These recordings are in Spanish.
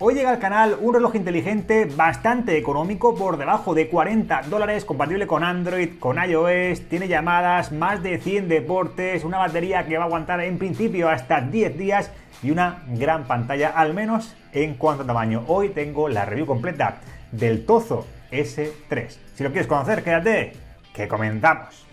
Hoy llega al canal un reloj inteligente bastante económico, por debajo de 40 dólares, compatible con Android, con iOS, tiene llamadas, más de 100 deportes, una batería que va a aguantar en principio hasta 10 días y una gran pantalla, al menos en cuanto a tamaño. Hoy tengo la review completa del Tozo S3. Si lo quieres conocer, quédate, que comentamos.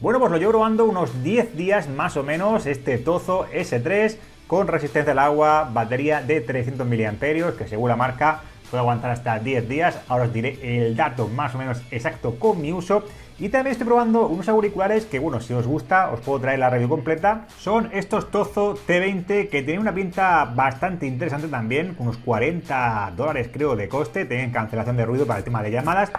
Bueno, pues lo llevo probando unos 10 días más o menos este Tozo S3 con resistencia al agua, batería de 300 mAh, que según la marca puede aguantar hasta 10 días. Ahora os diré el dato más o menos exacto con mi uso. Y también estoy probando unos auriculares que, bueno, si os gusta, os puedo traer la review completa. Son estos Tozo T20 que tienen una pinta bastante interesante también, unos 40 dólares creo de coste. Tienen cancelación de ruido para el tema de llamadas.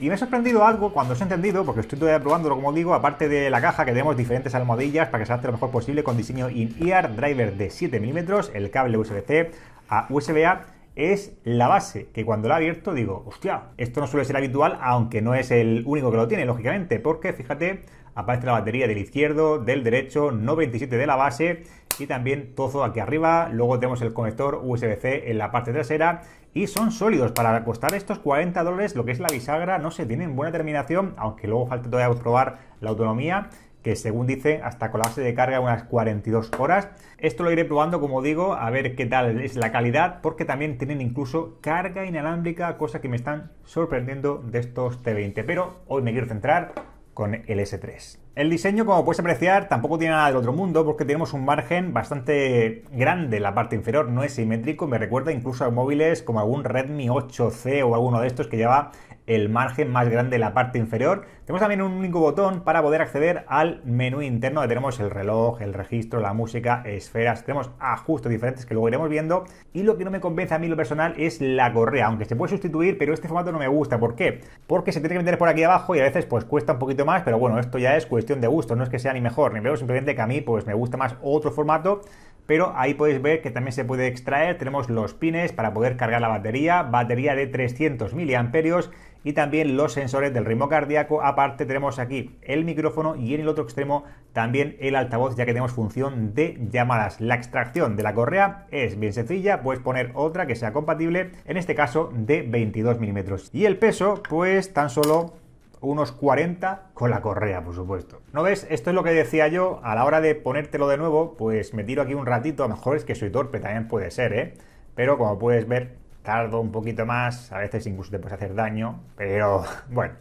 Y me ha sorprendido algo cuando os he entendido, porque estoy todavía probándolo, como digo, aparte de la caja que tenemos diferentes almohadillas para que se lo mejor posible con diseño in-ear, driver de 7 milímetros, el cable USB-C a USB-A es la base, que cuando la he abierto digo, hostia, esto no suele ser habitual, aunque no es el único que lo tiene, lógicamente, porque fíjate, aparece la batería del izquierdo, del derecho, no de la base y también todo aquí arriba, luego tenemos el conector USB-C en la parte trasera y son sólidos, para costar estos 40 dólares lo que es la bisagra, no se sé, tienen buena terminación, aunque luego falta todavía probar la autonomía que según dice hasta colapse de carga unas 42 horas. Esto lo iré probando, como digo, a ver qué tal es la calidad, porque también tienen incluso carga inalámbrica, cosa que me están sorprendiendo de estos T20. Pero hoy me quiero centrar con el S3. El diseño, como puedes apreciar, tampoco tiene nada del otro mundo porque tenemos un margen bastante grande la parte inferior, no es simétrico, me recuerda incluso a móviles como algún Redmi 8C o alguno de estos que lleva el margen más grande en la parte inferior. Tenemos también un único botón para poder acceder al menú interno donde tenemos el reloj, el registro, la música, esferas. Tenemos ajustes diferentes que luego iremos viendo. Y lo que no me convence a mí lo personal es la correa, aunque se puede sustituir, pero este formato no me gusta. ¿Por qué? Porque se tiene que meter por aquí abajo y a veces pues cuesta un poquito más, pero bueno, esto ya es cuestión de gusto, no es que sea ni mejor ni peor, simplemente que a mí pues me gusta más otro formato pero ahí podéis ver que también se puede extraer, tenemos los pines para poder cargar la batería, batería de 300 miliamperios y también los sensores del ritmo cardíaco, aparte tenemos aquí el micrófono y en el otro extremo también el altavoz ya que tenemos función de llamadas. La extracción de la correa es bien sencilla, puedes poner otra que sea compatible, en este caso de 22 milímetros. Y el peso pues tan solo unos 40 con la correa, por supuesto. ¿No ves? Esto es lo que decía yo, a la hora de ponértelo de nuevo, pues me tiro aquí un ratito, a lo mejor es que soy torpe, también puede ser, ¿eh? Pero como puedes ver, tardo un poquito más, a veces incluso te puedes hacer daño, pero bueno,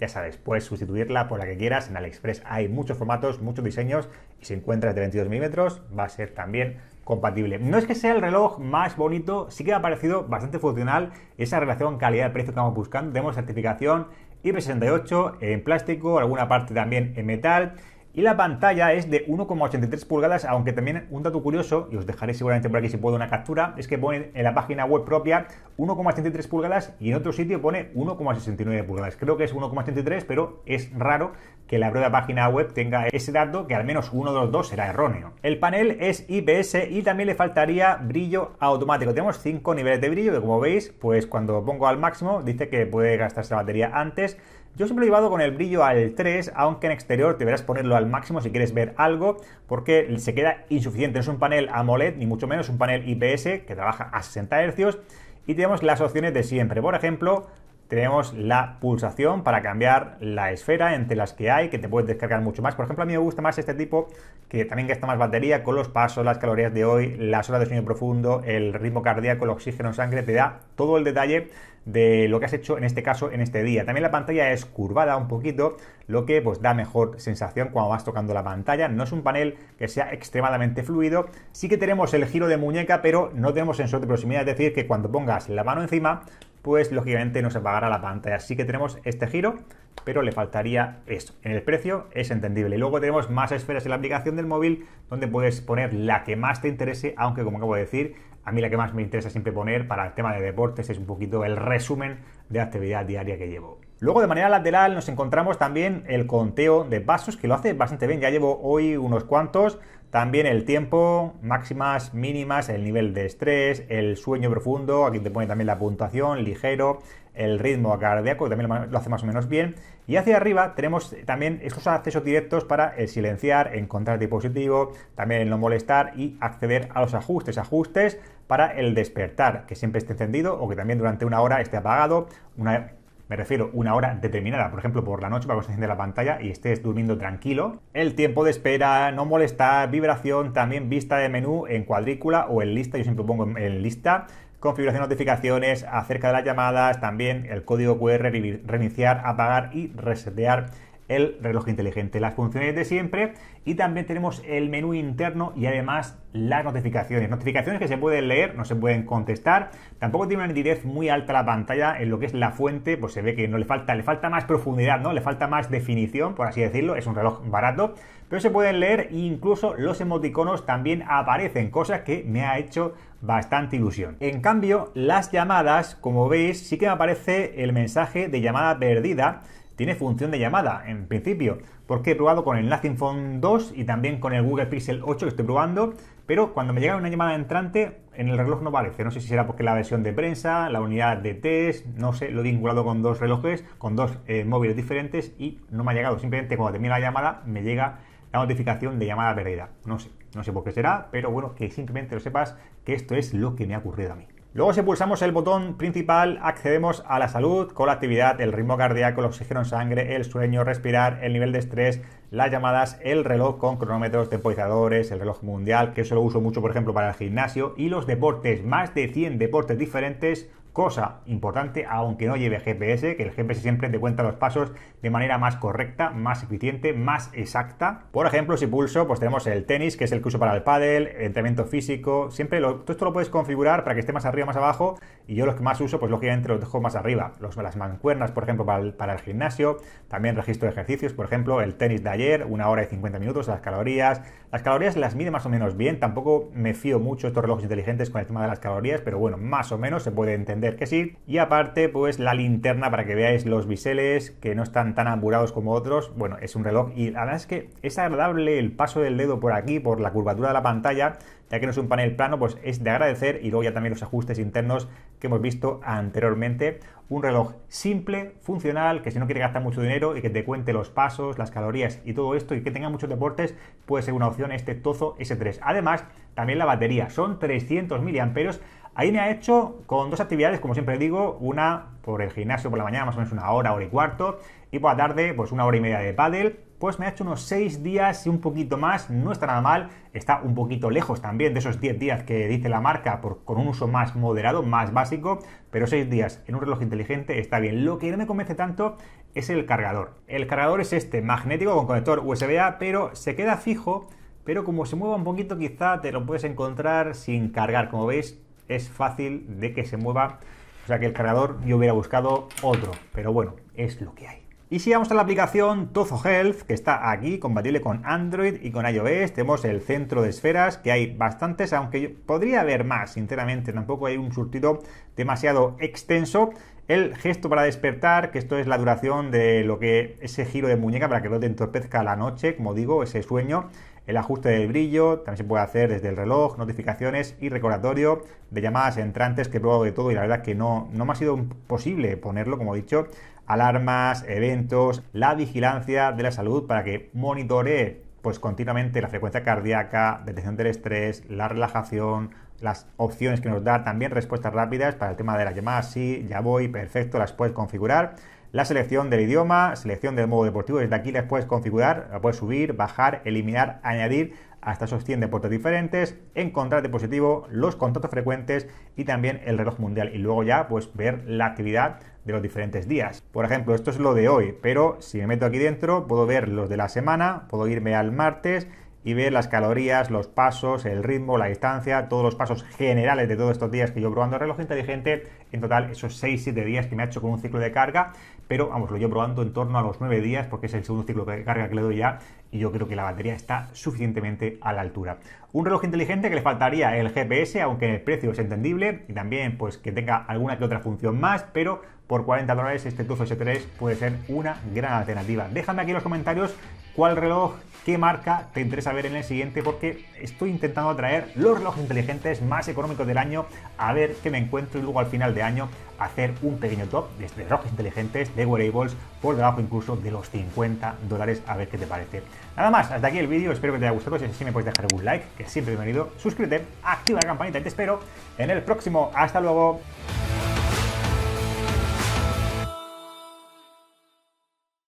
ya sabes, puedes sustituirla por la que quieras en AliExpress. Hay muchos formatos, muchos diseños y si encuentras de 22 milímetros va a ser también compatible. No es que sea el reloj más bonito, sí que me ha parecido bastante funcional esa relación calidad-precio que estamos buscando. Demos certificación y 68 en plástico, alguna parte también en metal y la pantalla es de 1,83 pulgadas, aunque también un dato curioso, y os dejaré seguramente por aquí si puedo una captura, es que pone en la página web propia 1,83 pulgadas y en otro sitio pone 1,69 pulgadas. Creo que es 1,83, pero es raro que la propia página web tenga ese dato, que al menos uno de los dos será erróneo. El panel es IPS y también le faltaría brillo automático. Tenemos 5 niveles de brillo, que como veis, pues cuando pongo al máximo dice que puede gastarse la batería antes, yo siempre he llevado con el brillo al 3, aunque en exterior deberás ponerlo al máximo si quieres ver algo, porque se queda insuficiente. No es un panel AMOLED, ni mucho menos, es un panel IPS que trabaja a 60 Hz y tenemos las opciones de siempre. Por ejemplo, tenemos la pulsación para cambiar la esfera entre las que hay, que te puedes descargar mucho más. Por ejemplo, a mí me gusta más este tipo, que también gasta más batería, con los pasos, las calorías de hoy, las horas de sueño profundo, el ritmo cardíaco, el oxígeno en sangre, te da todo el detalle de lo que has hecho en este caso en este día. También la pantalla es curvada un poquito, lo que pues da mejor sensación cuando vas tocando la pantalla. No es un panel que sea extremadamente fluido. Sí que tenemos el giro de muñeca, pero no tenemos sensor de proximidad, es decir, que cuando pongas la mano encima pues lógicamente no se apagará la pantalla. Así que tenemos este giro, pero le faltaría eso. En el precio es entendible. Y luego tenemos más esferas en la aplicación del móvil, donde puedes poner la que más te interese, aunque como acabo de decir, a mí la que más me interesa siempre poner para el tema de deportes es un poquito el resumen de actividad diaria que llevo. Luego de manera lateral nos encontramos también el conteo de pasos que lo hace bastante bien, ya llevo hoy unos cuantos, también el tiempo, máximas, mínimas, el nivel de estrés, el sueño profundo, aquí te pone también la puntuación, ligero, el ritmo cardíaco, que también lo hace más o menos bien. Y hacia arriba tenemos eh, también estos accesos directos para el eh, silenciar, encontrar dispositivo, también el no molestar y acceder a los ajustes. Ajustes para el despertar, que siempre esté encendido o que también durante una hora esté apagado. Una me refiero una hora determinada, por ejemplo, por la noche para que se encienda la pantalla y estés durmiendo tranquilo. El tiempo de espera, no molestar, vibración, también vista de menú en cuadrícula o en lista, yo siempre pongo en lista configuración de notificaciones, acerca de las llamadas, también el código QR, reiniciar, apagar y resetear el reloj inteligente, las funciones de siempre y también tenemos el menú interno y además las notificaciones. Notificaciones que se pueden leer, no se pueden contestar. Tampoco tiene una nitidez muy alta la pantalla en lo que es la fuente, pues se ve que no le falta, le falta más profundidad, ¿no? Le falta más definición, por así decirlo. Es un reloj barato, pero se pueden leer e incluso los emoticonos también aparecen, cosas que me ha hecho bastante ilusión. En cambio, las llamadas, como veis, sí que me aparece el mensaje de llamada perdida tiene función de llamada, en principio, porque he probado con el Nothing Phone 2 y también con el Google Pixel 8 que estoy probando, pero cuando me llega una llamada entrante, en el reloj no aparece. No sé si será porque la versión de prensa, la unidad de test, no sé, lo he vinculado con dos relojes, con dos eh, móviles diferentes y no me ha llegado. Simplemente cuando termina la llamada me llega la notificación de llamada perdida. No sé, no sé por qué será, pero bueno, que simplemente lo sepas que esto es lo que me ha ocurrido a mí. Luego si pulsamos el botón principal accedemos a la salud con la actividad, el ritmo cardíaco, el oxígeno en sangre, el sueño, respirar, el nivel de estrés, las llamadas, el reloj con cronómetros, temporizadores, el reloj mundial, que eso lo uso mucho por ejemplo para el gimnasio, y los deportes, más de 100 deportes diferentes Cosa importante, aunque no lleve GPS, que el GPS siempre te cuenta los pasos de manera más correcta, más eficiente, más exacta. Por ejemplo, si pulso, pues tenemos el tenis, que es el que uso para el pádel, el entrenamiento físico, siempre todo esto lo puedes configurar para que esté más arriba, más abajo, y yo los que más uso, pues lógicamente lo dejo más arriba. las mancuernas, por ejemplo, para el, gimnasio, también registro ejercicios, por ejemplo, el tenis de ayer, una hora y 50 minutos, las calorías. Las calorías las mide más o menos bien, tampoco me fío mucho estos relojes inteligentes con el tema de las calorías, pero bueno, más o menos se puede entender que sí. Y aparte, pues la linterna para que veáis los biseles que no están tan amurados como otros. Bueno, es un reloj y además es que es agradable el paso del dedo por aquí, por la curvatura de la pantalla, ya que no es un panel plano, pues es de agradecer y luego ya también los ajustes internos que hemos visto anteriormente. Un reloj simple, funcional, que si no quiere gastar mucho dinero y que te cuente los pasos, las calorías y todo esto y que tenga muchos deportes, puede ser una opción este Tozo S3. Además, también la batería, son 300 miliamperios Ahí me ha hecho con dos actividades, como siempre digo, una por el gimnasio por la mañana, más o menos una hora, hora y cuarto, y por la tarde, pues una hora y media de pádel, pues me ha hecho unos seis días y un poquito más, no está nada mal, está un poquito lejos también de esos 10 días que dice la marca por, con un uso más moderado, más básico, pero seis días en un reloj inteligente está bien. Lo que no me convence tanto es el cargador. El cargador es este, magnético con conector USB-A, pero se queda fijo, pero como se mueva un poquito quizá te lo puedes encontrar sin cargar, como veis es fácil de que se mueva. O sea que el cargador yo hubiera buscado otro, pero bueno, es lo que hay. Y si vamos a la aplicación Tozo Health, que está aquí, compatible con Android y con iOS, tenemos el centro de esferas, que hay bastantes, aunque podría haber más, sinceramente, tampoco hay un surtido demasiado extenso. El gesto para despertar, que esto es la duración de lo que ese giro de muñeca para que no te entorpezca la noche, como digo, ese sueño. El ajuste del brillo también se puede hacer desde el reloj, notificaciones y recordatorio de llamadas entrantes que he probado de todo y la verdad que no, no me ha sido posible ponerlo, como he dicho, alarmas, eventos, la vigilancia de la salud para que monitoree pues continuamente la frecuencia cardíaca, detección del estrés, la relajación, las opciones que nos da, también respuestas rápidas para el tema de las llamadas, sí, ya voy, perfecto, las puedes configurar la selección del idioma, selección del modo deportivo. Desde aquí les puedes configurar, puedes subir, bajar, eliminar, añadir hasta esos 100 deportes diferentes, encontrar dispositivo, los contactos frecuentes y también el reloj mundial. Y luego ya pues ver la actividad de los diferentes días. Por ejemplo, esto es lo de hoy, pero si me meto aquí dentro puedo ver los de la semana, puedo irme al martes y ver las calorías, los pasos, el ritmo, la distancia, todos los pasos generales de todos estos días que yo probando el reloj inteligente. En total, esos 6-7 días que me ha hecho con un ciclo de carga, pero vamos, lo yo probando en torno a los 9 días, porque es el segundo ciclo de carga que le doy ya, y yo creo que la batería está suficientemente a la altura. Un reloj inteligente que le faltaría el GPS, aunque el precio es entendible y también pues que tenga alguna que otra función más, pero por 40 dólares este Tuzo S3 puede ser una gran alternativa. Déjame aquí en los comentarios cuál reloj, qué marca te interesa ver en el siguiente porque estoy intentando atraer los relojes inteligentes más económicos del año a ver qué me encuentro y luego al final de año hacer un pequeño top de relojes inteligentes, de wearables, por debajo incluso de los 50 dólares, a ver qué te parece. Nada más, hasta aquí el vídeo, espero que te haya gustado, si es así me puedes dejar un like, que siempre bienvenido, suscríbete, activa la campanita y te espero en el próximo, hasta luego.